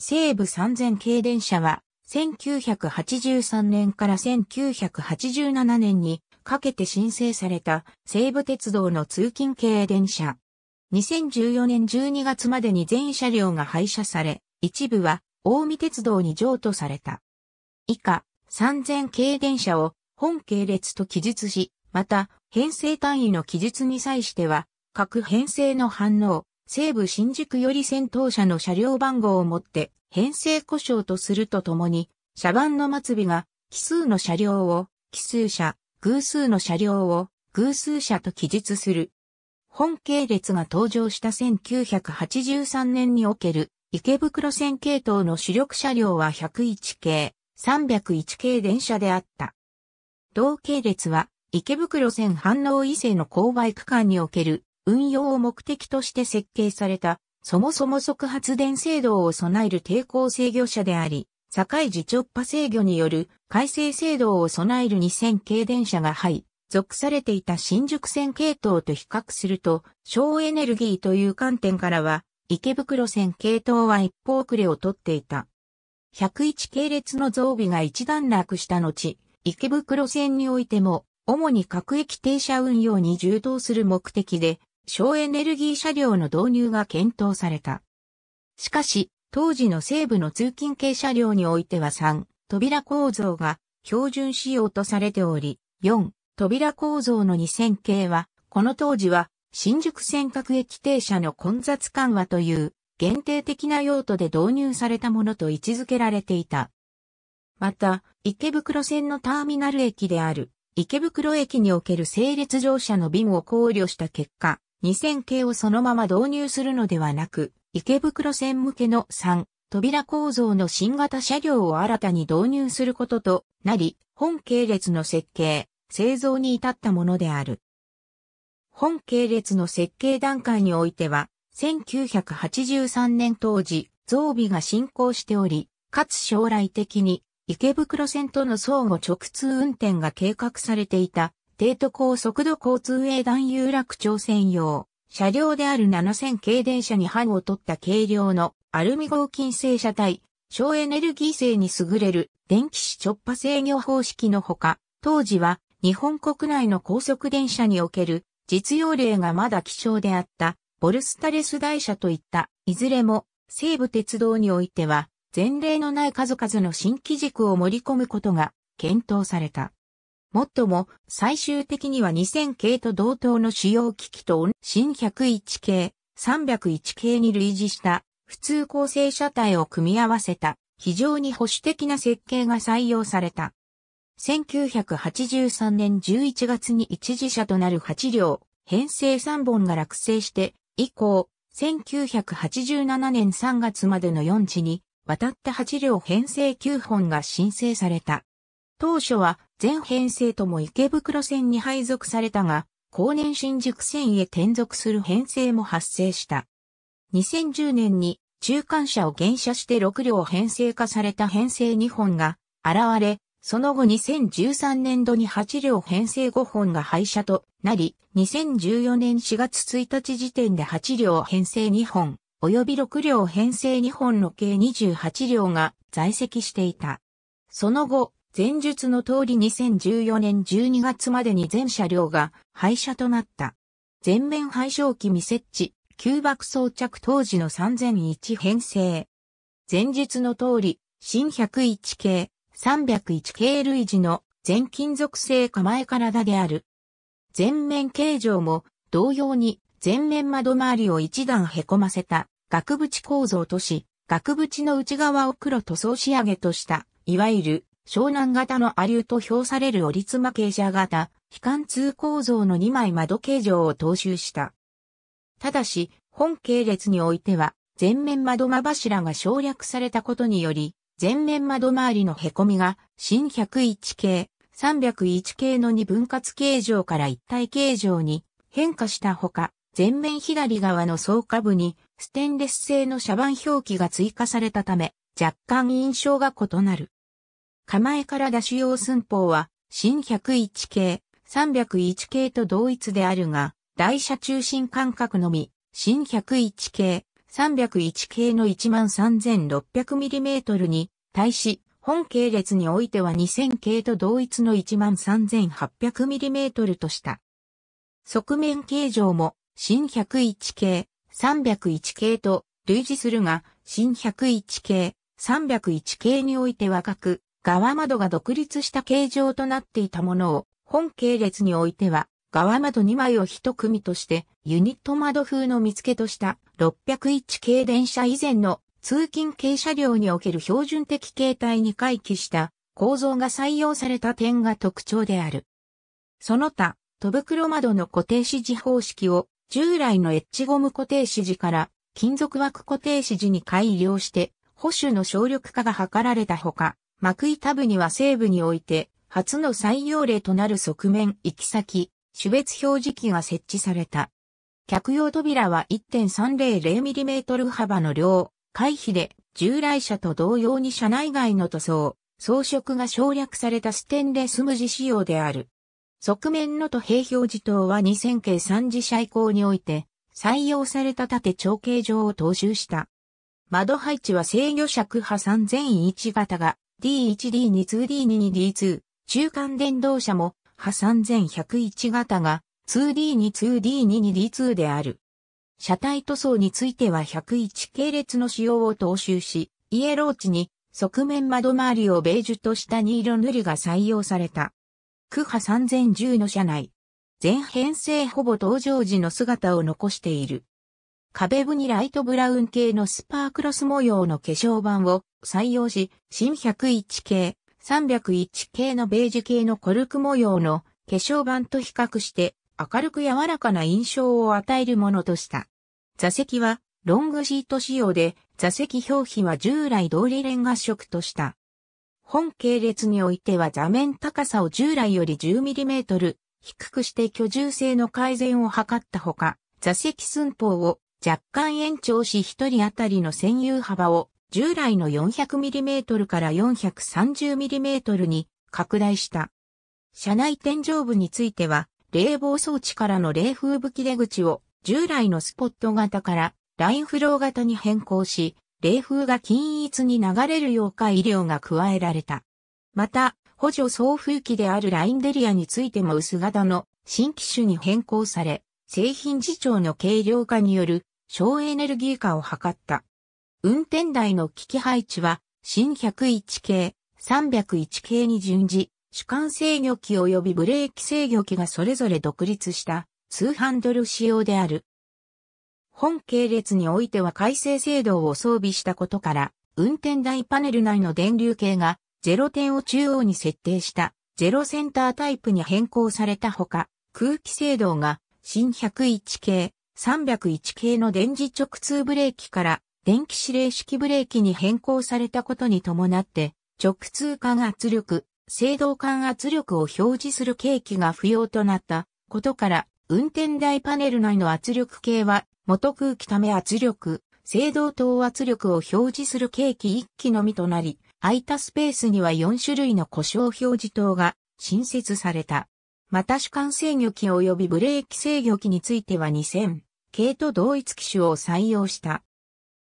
西武3000系電車は、1983年から1987年にかけて申請された西武鉄道の通勤系電車。2014年12月までに全車両が廃車され、一部は大見鉄道に譲渡された。以下、3000系電車を本系列と記述し、また、編成単位の記述に際しては、各編成の反応、西武新宿より先頭車の車両番号をもって編成故障とするとともに、車番の末尾が奇数の車両を奇数車、偶数の車両を偶数車と記述する。本系列が登場した1983年における池袋線系統の主力車両は101系、301系電車であった。同系列は池袋線反応異性の勾配区間における運用を目的として設計された、そもそも即発電制動を備える抵抗制御車であり、境地直波制御による改正制度を備える2000系電車が配属されていた新宿線系統と比較すると、省エネルギーという観点からは、池袋線系統は一方遅れをとっていた。101系列の増備が一段落した後、池袋線においても、主に各駅停車運用に充当する目的で、省エネルギー車両の導入が検討された。しかし、当時の西部の通勤系車両においては3、扉構造が標準仕様とされており、4、扉構造の2000系は、この当時は新宿線各駅停車の混雑緩和という限定的な用途で導入されたものと位置づけられていた。また、池袋線のターミナル駅である池袋駅における整列乗車の便を考慮した結果、2000系をそのまま導入するのではなく、池袋線向けの3、扉構造の新型車両を新たに導入することとなり、本系列の設計、製造に至ったものである。本系列の設計段階においては、1983年当時、増備が進行しており、かつ将来的に池袋線との相互直通運転が計画されていた帝都高速度交通営団有楽町専用、車両である7000系電車に班を取った軽量のアルミ合金製車体、省エネルギー性に優れる電気子直波制御方式のほか、当時は日本国内の高速電車における実用例がまだ希少であったボルスタレス台車といったいずれも西武鉄道においては前例のない数々の新機軸を盛り込むことが検討された。もっとも、最終的には2000系と同等の主要機器と新101系、301系に類似した普通構成車体を組み合わせた非常に保守的な設計が採用された。1983年11月に一時車となる8両、編成3本が落成して以降、1987年3月までの4地に、渡った8両編成9本が申請された。当初は全編成とも池袋線に配属されたが、後年新宿線へ転属する編成も発生した。2010年に中間車を減車して6両編成化された編成2本が現れ、その後2013年度に8両編成5本が廃車となり、2014年4月1日時点で8両編成2本、及び6両編成2本の計28両が在籍していた。その後、前述の通り2014年12月までに全車両が廃車となった。全面廃焼機未設置、急爆装着当時の3001編成。前述の通り、新101系、301系類似の全金属製構え体である。全面形状も同様に全面窓周りを一段凹ませた額縁構造とし、額縁の内側を黒塗装仕上げとした、いわゆる湘南型のアリューと評される折妻傾斜型、非貫通構造の2枚窓形状を踏襲した。ただし、本系列においては、前面窓間柱が省略されたことにより、前面窓周りの凹みが、新101系、301系の2分割形状から一体形状に変化したほか、前面左側の総下部に、ステンレス製の車番表記が追加されたため、若干印象が異なる。構えから出し用寸法は、新101系、301系と同一であるが、台車中心間隔のみ、新101系、301系の 13600mm に、対し、本系列においては2000系と同一の 13800mm とした。側面形状も、新101系、301系と類似するが、新101系、301系においては角、側窓が独立した形状となっていたものを、本系列においては、側窓2枚を一組として、ユニット窓風の見つけとした601系電車以前の通勤系車両における標準的形態に回帰した構造が採用された点が特徴である。その他、戸袋窓の固定指示方式を従来のエッジゴム固定指示から金属枠固定指示に改良して保守の省力化が図られたほか、マクイタブには西部において、初の採用例となる側面行き先、種別表示器が設置された。客用扉は 1.300mm 幅の量、回避で、従来車と同様に車内外の塗装、装飾が省略されたステンレス無地仕様である。側面のと平表示灯は2000系3次車以降において、採用された縦長形状を踏襲した。窓配置は制御尺波3001型が D1D2D2D2 中間電動車も波3101型が 2D2D2D2 である。車体塗装については101系列の仕様を踏襲し、イエローチに側面窓周りをベージュとしたニ色塗りが採用された。区波3010の車内。全編成ほぼ登場時の姿を残している。壁部にライトブラウン系のスパークロス模様の化粧板を採用し、新101系、301系のベージュ系のコルク模様の化粧板と比較して明るく柔らかな印象を与えるものとした。座席はロングシート仕様で座席表皮は従来通りレンガ色とした。本系列においては座面高さを従来より 10mm 低くして居住性の改善を図ったほか、座席寸法を若干延長し1人当たりの占有幅を従来の 400mm から 430mm に拡大した。車内天井部については、冷房装置からの冷風吹き出口を従来のスポット型からラインフロー型に変更し、冷風が均一に流れるよう改良が加えられた。また、補助送風機であるラインデリアについても薄型の新機種に変更され、製品自長の軽量化による省エネルギー化を図った。運転台の機器配置は、新101系、301系に順次、主管制御機及びブレーキ制御機がそれぞれ独立した、通販ハンドル仕様である。本系列においては改正制動を装備したことから、運転台パネル内の電流計が、0点を中央に設定した、0センタータイプに変更されたほか、空気制動が、新101系、301系の電磁直通ブレーキから、電気指令式ブレーキに変更されたことに伴って、直通間圧力、制動間圧力を表示する計器が不要となったことから、運転台パネル内の圧力計は、元空気ため圧力、制動等圧力を表示する計器1機のみとなり、空いたスペースには4種類の故障表示灯が新設された。また主管制御機及びブレーキ制御機については2000系と同一機種を採用した。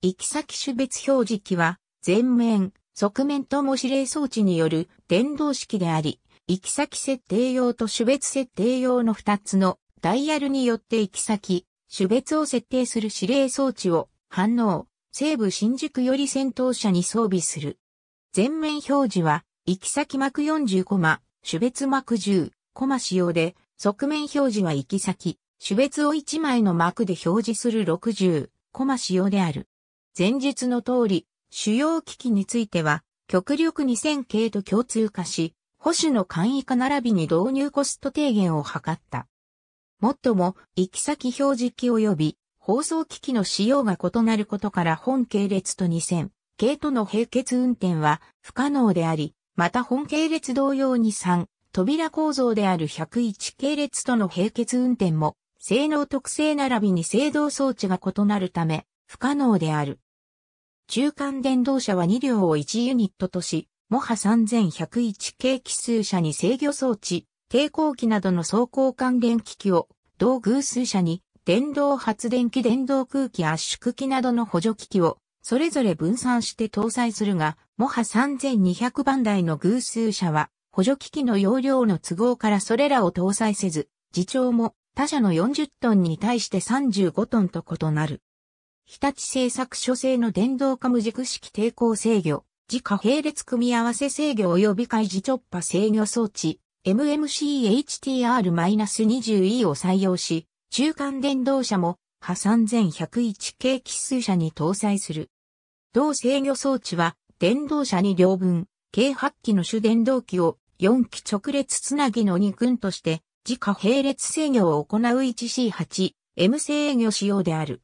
行き先種別表示器は、前面、側面とも指令装置による電動式であり、行き先設定用と種別設定用の2つのダイヤルによって行き先、種別を設定する指令装置を反応、西部新宿より先頭車に装備する。全面表示は、行き先幕40コマ、種別幕10コマ仕様で、側面表示は行き先、種別を1枚の幕で表示する60コマ仕様である。前述の通り、主要機器については、極力2000系と共通化し、保守の簡易化並びに導入コスト低減を図った。もっとも、行き先表示機及び放送機器の使用が異なることから本系列と2000系との並結運転は不可能であり、また本系列同様に3扉構造である101系列との並結運転も性能特性並びに制動装置が異なるため不可能である。中間電動車は2両を1ユニットとし、モハ3101系奇数車に制御装置、抵抗機などの走行関連機器を、同偶数車に、電動発電機電動空気圧縮機などの補助機器を、それぞれ分散して搭載するが、モハ3200番台の偶数車は、補助機器の容量の都合からそれらを搭載せず、自重も他社の40トンに対して35トンと異なる。日立製作所製の電動化無軸式抵抗制御、自家並列組み合わせ制御及び開示突破制御装置、MMCHTR-20E を採用し、中間電動車も、破3101系奇数車に搭載する。同制御装置は、電動車に両分、計8機の主電動機を4機直列つなぎの2群として、自家並列制御を行う 1C8、M 制御仕様である。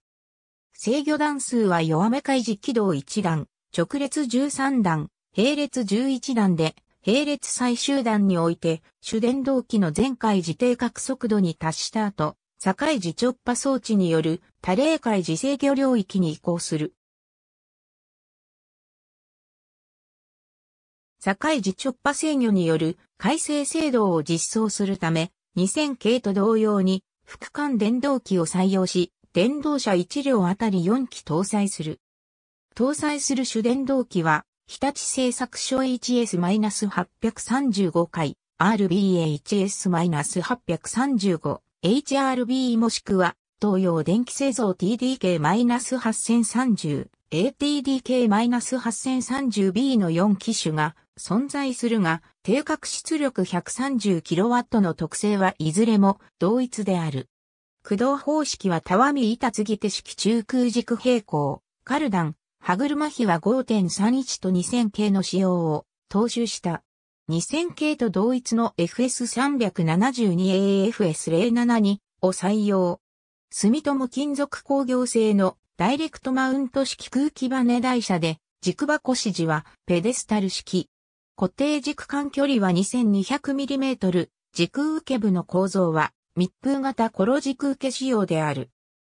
制御段数は弱め開示軌道1段、直列13段、並列11段で、並列最終段において、主電動機の全回時定格速度に達した後、境時直波装置による多例開時制御領域に移行する。境時直波制御による改正制度を実装するため、2000系と同様に、副間電動機を採用し、電動車1両あたり4機搭載する。搭載する主電動機は、日立製作所 HS-835 回、RBHS-835、HRB もしくは、東洋電気製造 TDK-8030、ATDK-8030B の4機種が存在するが、定格出力 130kW の特性はいずれも同一である。駆動方式はたわみ板継ぎ手式中空軸平行、カルダン、歯車比は5.31と2000系の仕様を踏襲した。2000系と同一の FS372AFS072 を採用。住友金属工業製のダイレクトマウント式空気バネ台車で、軸箱指示はペデスタル式。固定軸間距離は 2200mm、軸受け部の構造は密封型コロ軸受け仕様である。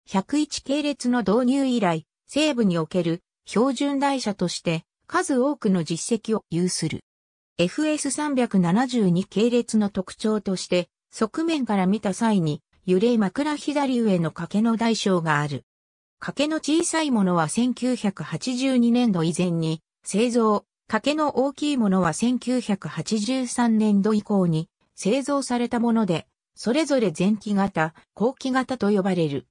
101系列の導入以来、西部における標準台車として数多くの実績を有する。FS372 系列の特徴として、側面から見た際に、揺れ枕左上の掛けの代償がある。掛けの小さいものは1982年度以前に製造、掛けの大きいものは1983年度以降に製造されたもので、それぞれ前期型、後期型と呼ばれる。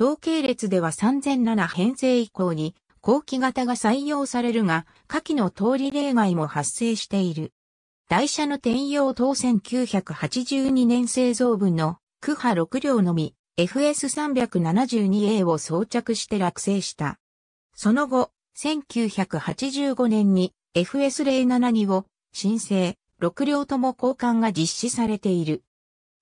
統計列では3007編成以降に後期型が採用されるが、下記の通り例外も発生している。台車の転用等1982年製造分の区波6両のみ FS372A を装着して落成した。その後、1985年に FS072 を申請、6両とも交換が実施されている。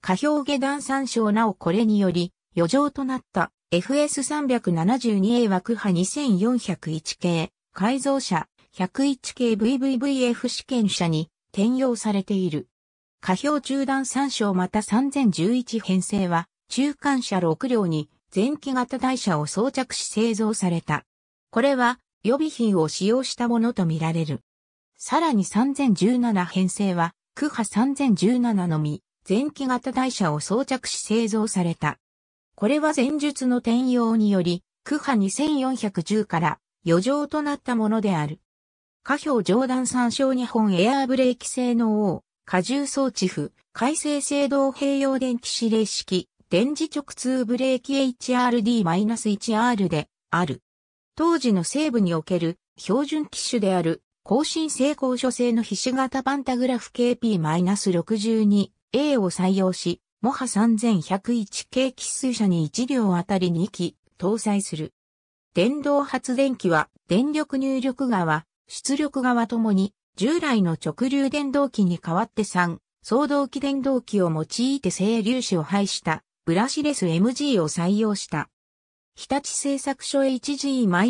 下表下段参照なおこれにより、余剰となった FS372A 枠波2401系、改造車101系 VVVF 試験車に転用されている。下表中段参照また3011編成は、中間車6両に前期型台車を装着し製造された。これは予備品を使用したものとみられる。さらに3017編成は、区波3017のみ、前期型台車を装着し製造された。これは前述の転用により、区波2410から余剰となったものである。下表上段参照日本エアーブレーキ性能を、荷重装置譜、改正制動併用電気指令式、電磁直通ブレーキ HRD-1R である。当時の西部における標準機種である更新成功所製のひし型パンタグラフ KP-62 A を採用し、モハ3101系機数車に1両あたり2機搭載する。電動発電機は電力入力側、出力側ともに従来の直流電動機に代わって3、総動機電動機を用いて整粒子を配したブラシレス MG を採用した。日立製作所 HG-7 万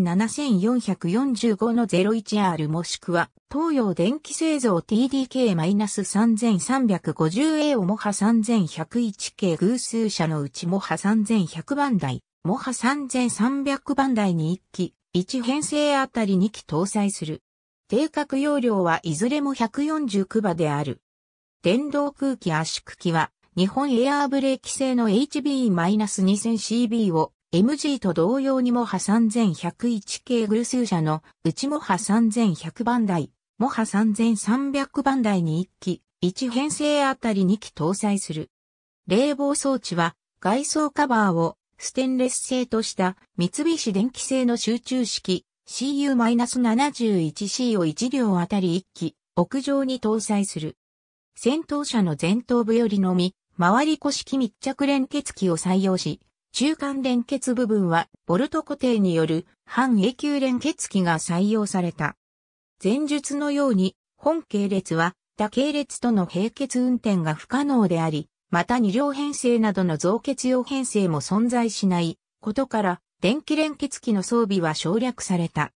7445の 01R もしくは、東洋電気製造 TDK-3350A をモハ3101系偶数車のうちモハ3100番台、モハ3300番台に1機、1編成あたり2機搭載する。定格容量はいずれも149馬である。電動空気圧縮機は日本エアーブレーキ製の HB-2000CB を MG と同様にモハ3101系ル数車のうちモハ3100番台、モハ3300番台に1機、1編成あたり2機搭載する。冷房装置は外装カバーをステンレス製とした三菱電機製の集中式 CU-71C を1両あたり1機屋上に搭載する。戦闘車の前頭部よりのみ回り古式密着連結機を採用し、中間連結部分はボルト固定による半永久連結機が採用された。前述のように、本系列は他系列との並結運転が不可能であり、また二両編成などの増結用編成も存在しないことから、電気連結機の装備は省略された。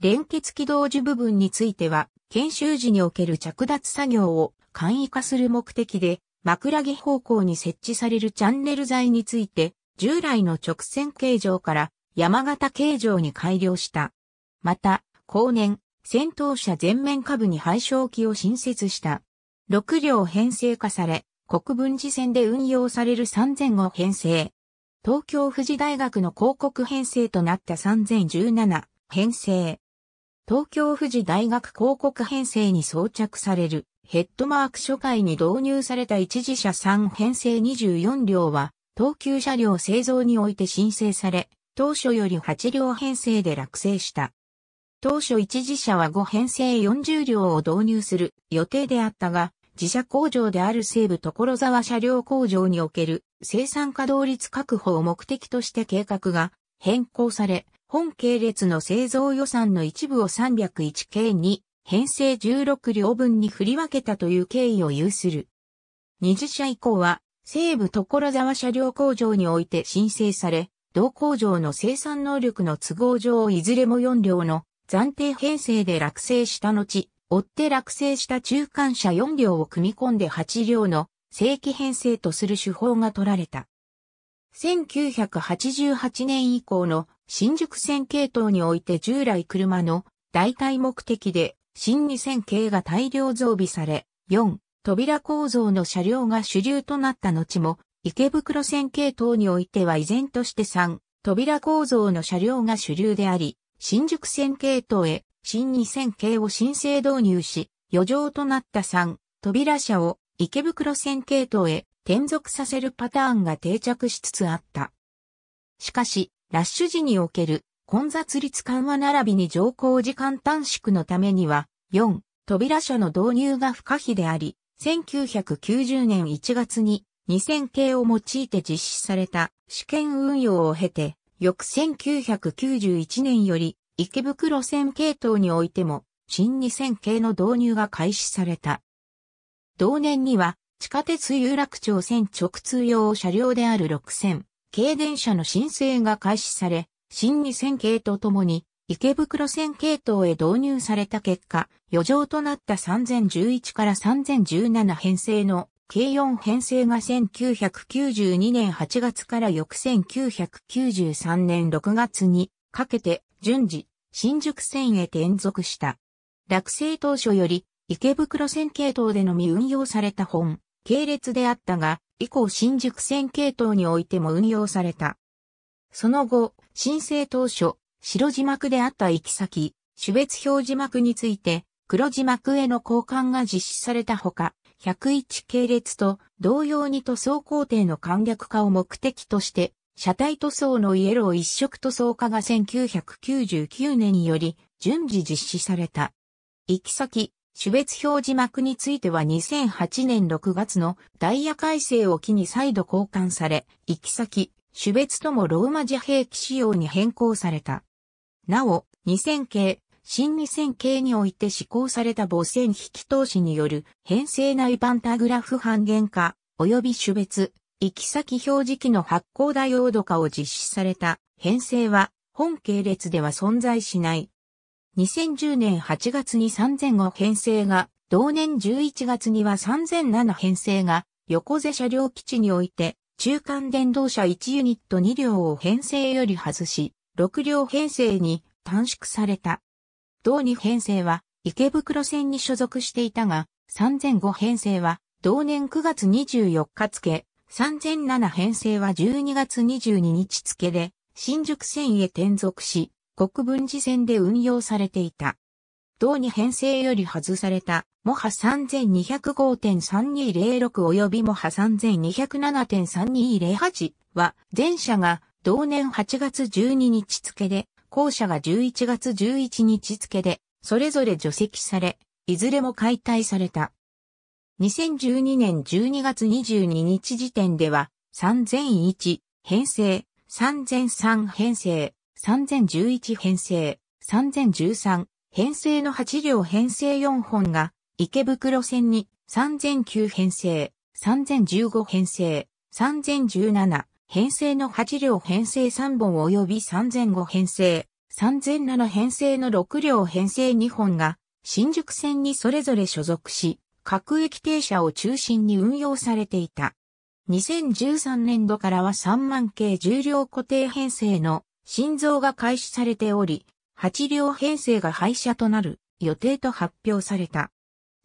連結機同時部分については、研修時における着脱作業を簡易化する目的で枕木方向に設置されるチャンネル材について、従来の直線形状から山形形状に改良した。また、後年、戦闘車全面下部に配焼機を新設した。6両編成化され、国分寺線で運用される3000を編成。東京富士大学の広告編成となった3017編成。東京富士大学広告編成に装着されるヘッドマーク初回に導入された一次車3編成24両は、東急車両製造において申請され、当初より8両編成で落成した。当初一次車は5編成40両を導入する予定であったが、自社工場である西部所沢車両工場における生産稼働率確保を目的として計画が変更され、本系列の製造予算の一部を301系に編成16両分に振り分けたという経緯を有する。20社以降は、西部所沢車両工場において申請され、同工場の生産能力の都合上いずれも4両の暫定編成で落成した後、追って落成した中間車4両を組み込んで8両の正規編成とする手法が取られた。1988年以降の新宿線系統において従来車の代替目的で新2000系が大量増備され、4、扉構造の車両が主流となった後も、池袋線系統においては依然として3、扉構造の車両が主流であり、新宿線系統へ新2000系を申請導入し、余剰となった3、扉車を池袋線系統へ転属させるパターンが定着しつつあった。しかし、ラッシュ時における混雑率緩和並びに乗降時間短縮のためには、4、扉車の導入が不可避であり、1990年1月に2000系を用いて実施された試験運用を経て、翌1991年より池袋線系統においても新2000系の導入が開始された。同年には地下鉄有楽町線直通用車両である6000、軽電車の申請が開始され、新2000系とともに、池袋線系統へ導入された結果、余剰となった3011から3017編成の計4編成が1992年8月から翌1993年6月にかけて順次新宿線へ転属した。落成当初より池袋線系統でのみ運用された本、系列であったが、以降新宿線系統においても運用された。その後、申請当初、白字幕であった行き先、種別表示幕について、黒字幕への交換が実施されたほか、101系列と同様に塗装工程の簡略化を目的として、車体塗装のイエロー一色塗装化が1999年により順次実施された。行き先、種別表字幕については2008年6月のダイヤ改正を機に再度交換され、行き先、種別ともローマ字兵器仕様に変更された。なお、2000系、新2000系において施行された母線引き通しによる編成内パンタグラフ半減化、及び種別、行き先表示器の発光ダイオード化を実施された編成は本系列では存在しない。2010年8月に3005編成が、同年11月には3007編成が横瀬車両基地において中間電動車1ユニット2両を編成より外し、6両編成に短縮された。同2編成は池袋線に所属していたが、3005編成は同年9月24日付、3007編成は12月22日付で、新宿線へ転属し、国分寺線で運用されていた。同に編成より外された、モハ3205.3206及びモハ3207.3208は、前者が同年8月12日付で、後者が11月11日付で、それぞれ除籍され、いずれも解体された。2012年12月22日時点では、3001編成、3003編成、3011編成、3013編成の8両編成4本が、池袋線に3009編成、3015編成、3017編成の8両編成3本及び3005編成、3007編成の6両編成2本が、新宿線にそれぞれ所属し、各駅停車を中心に運用されていた。2013年度からは3万系重量固定編成の新造が開始されており、8両編成が廃車となる予定と発表された。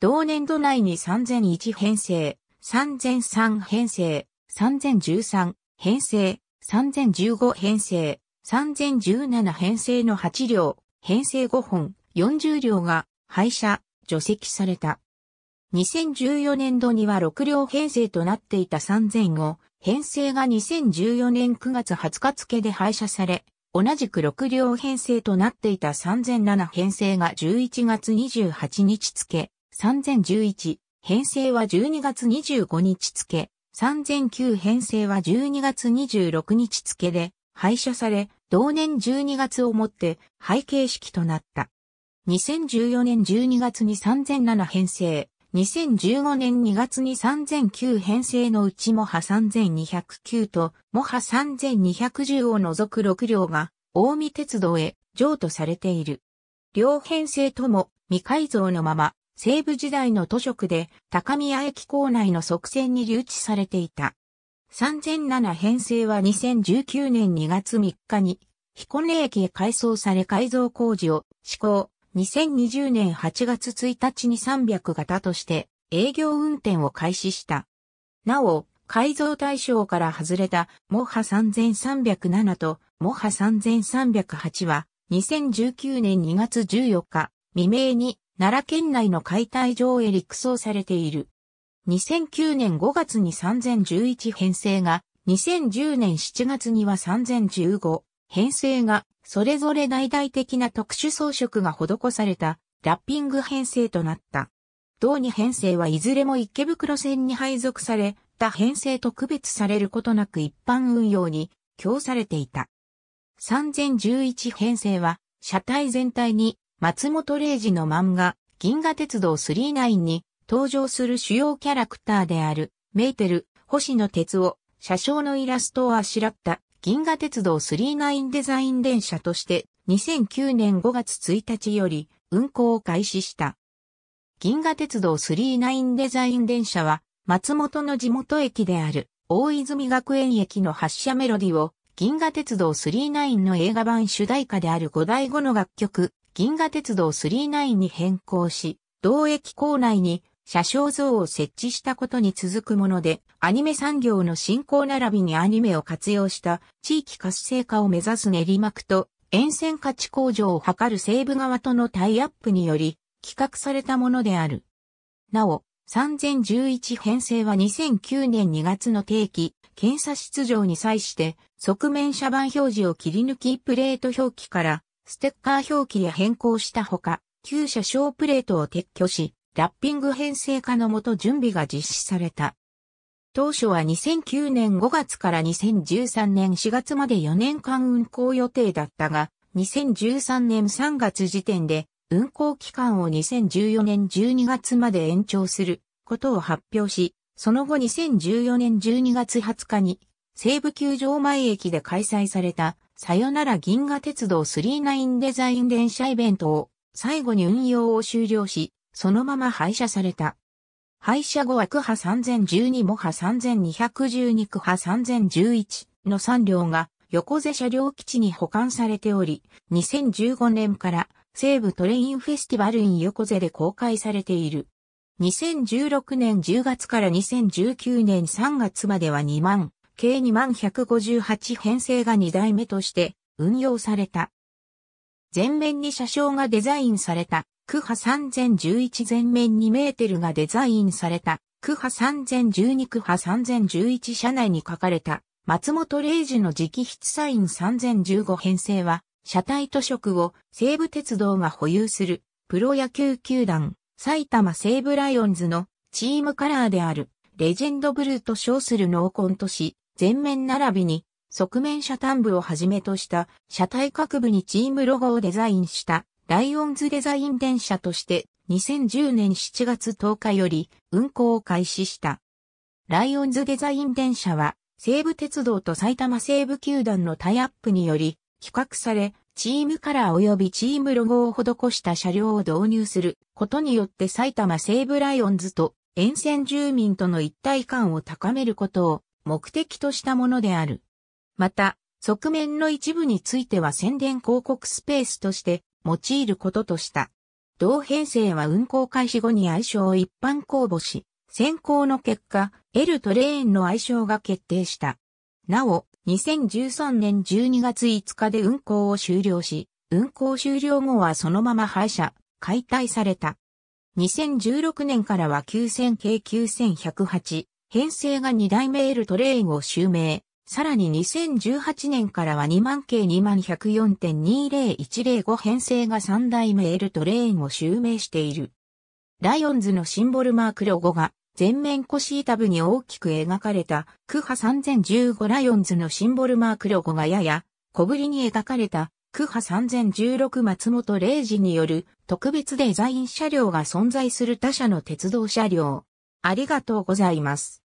同年度内に3001編成、3003編成、3013編成、3015編成、3017編成の8両、編成5本、40両が廃車、除籍された。2014年度には6両編成となっていた3005編成が2014年9月20日付で廃車され、同じく6両編成となっていた3007編成が11月28日付、3011編成は12月25日付、3009編成は12月26日付で廃車され、同年12月をもって廃形式となった。2014年12月に3007編成、2015年2月に3009編成のうちもハ3209ともハ3210を除く6両が大見鉄道へ譲渡されている。両編成とも未改造のまま西部時代の都職で高宮駅構内の側線に留置されていた。3007編成は2019年2月3日に彦根駅へ改装され改造工事を施行、2020年8月1日に300型として営業運転を開始した。なお、改造対象から外れたモハ3307とモハ3308は2019年2月14日未明に奈良県内の解体場へ陸送されている。2009年5月に3011編成が2010年7月には3015編成がそれぞれ大々的な特殊装飾が施されたラッピング編成となった。同二編成はいずれも池袋線に配属され、た編成と区別されることなく一般運用に供されていた。3011編成は、車体全体に松本零士の漫画、銀河鉄道39に登場する主要キャラクターである、メーテル、星野哲夫、車掌のイラストをあしらった銀河鉄道39デザイン電車として2009年5月1日より運行を開始した。銀河鉄道39デザイン電車は松本の地元駅である大泉学園駅の発車メロディを銀河鉄道39の映画版主題歌である5代後の楽曲銀河鉄道39に変更し、同駅構内に車掌像を設置したことに続くもので、アニメ産業の振興並びにアニメを活用した地域活性化を目指す練馬区と沿線価値向上を図る西部側とのタイアップにより企画されたものである。なお、3011編成は2009年2月の定期、検査出場に際して、側面車番表示を切り抜きプレート表記から、ステッカー表記へ変更したほか、旧車掌プレートを撤去し、ラッピング編成化のもと準備が実施された。当初は2009年5月から2013年4月まで4年間運行予定だったが、2013年3月時点で運行期間を2014年12月まで延長することを発表し、その後2014年12月20日に西武球場前駅で開催されたさよなら銀河鉄道39デザイン電車イベントを最後に運用を終了し、そのまま廃車された。廃車後は区派3012も派3212区派3011の3両が横瀬車両基地に保管されており、2015年から西部トレインフェスティバルイン横瀬で公開されている。2016年10月から2019年3月までは2万、計2万158編成が2代目として運用された。前面に車掌がデザインされたクハ3011全面2メーテルがデザインされた、クハ3012クハ3011車内に書かれた、松本零士の直筆サイン3015編成は、車体と色を西武鉄道が保有する、プロ野球球団、埼玉西武ライオンズのチームカラーである、レジェンドブルーと称する濃紺とし、全面並びに、側面車端部をはじめとした車体各部にチームロゴをデザインしたライオンズデザイン電車として2010年7月10日より運行を開始した。ライオンズデザイン電車は西武鉄道と埼玉西武球団のタイアップにより企画され、チームカラー及びチームロゴを施した車両を導入することによって埼玉西武ライオンズと沿線住民との一体感を高めることを目的としたものである。また、側面の一部については宣伝広告スペースとして用いることとした。同編成は運行開始後に愛称を一般公募し、選考の結果、L トレーンの愛称が決定した。なお、2013年12月5日で運行を終了し、運行終了後はそのまま廃車、解体された。2016年からは9000系9108、編成が2代目 L トレーンを襲名、さらに2018年からは2万系21104.20105編成が3代目エルトレーンを襲名している。ライオンズのシンボルマークロゴが全面腰板部に大きく描かれたクハ3015ライオンズのシンボルマークロゴがやや小ぶりに描かれたクハ3016松本零士による特別デザイン車両が存在する他社の鉄道車両。ありがとうございます。